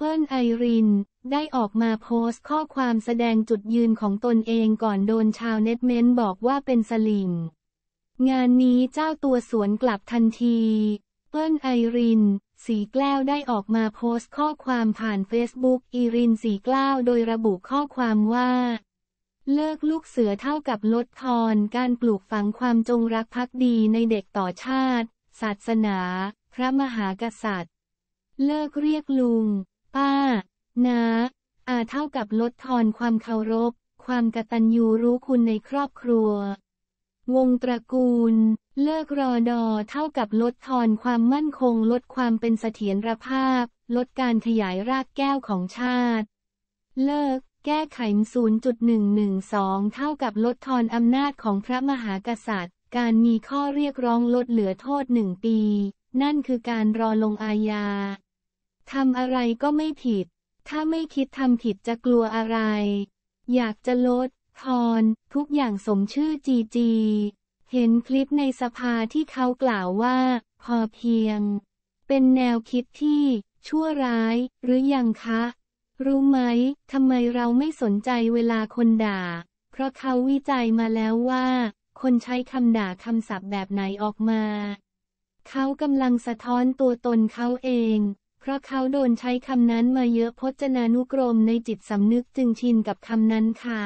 เปิ้ลไอรินได้ออกมาโพสต์ข้อความแสดงจุดยืนของตนเองก่อนโดนชาวเน็ตเมนบอกว่าเป็นสลิมงานนี้เจ้าตัวสวนกลับทันที เปิ้ลไอรินสีแก้วได้ออกมาโพสต์ข้อความผ่านเฟซบุ๊กอีรินสีแก้วโดยระบุข้อความว่าเลิกลูกเสือเท่ากับลดทอนการปลูกฝังความจงรักภักดีในเด็กต่อชาติศาสนา พระมหากษัตริย์ เลิกเรียกลุง้าน้าอาเท่ากับลดทอนความเคารพ ความกตัญญูรู้คุณในครอบครัว วงตระกูล เลิกรอดอเท่ากับลดทอนความมั่นคง ลดความเป็นเสถียรภาพ ลดการขยายรากแก้วของชาติ เลิก แก้ไข 0.112 เท่ากับลดทอนอำนาจของพระมหากษัตริย์ การมีข้อเรียกร้องลดเหลือโทษหนึ่งปี นั่นคือการรอลงอาญาทำอะไรก็ไม่ผิด ถ้าไม่คิดทำผิดจะกลัวอะไร อยากจะลด ทอน ทุกอย่างสมชื่อจีจี เห็นคลิปในสภาที่เขากล่าวว่า พอเพียง เป็นแนวคิดที่ ชั่วร้าย หรือยังคะ รู้ไหมทำไมเราไม่สนใจเวลาคนด่า เพราะเขาวิจัยมาแล้วว่า คนใช้คำด่าคำศัพท์แบบไหนออกมา เขากำลังสะท้อนตัวตนเขาเองพราะเขาโดนใช้คำนั้นมาเยอะพจนานุกรมในจิตสำนึกจึงชินกับคำนั้นค่ะ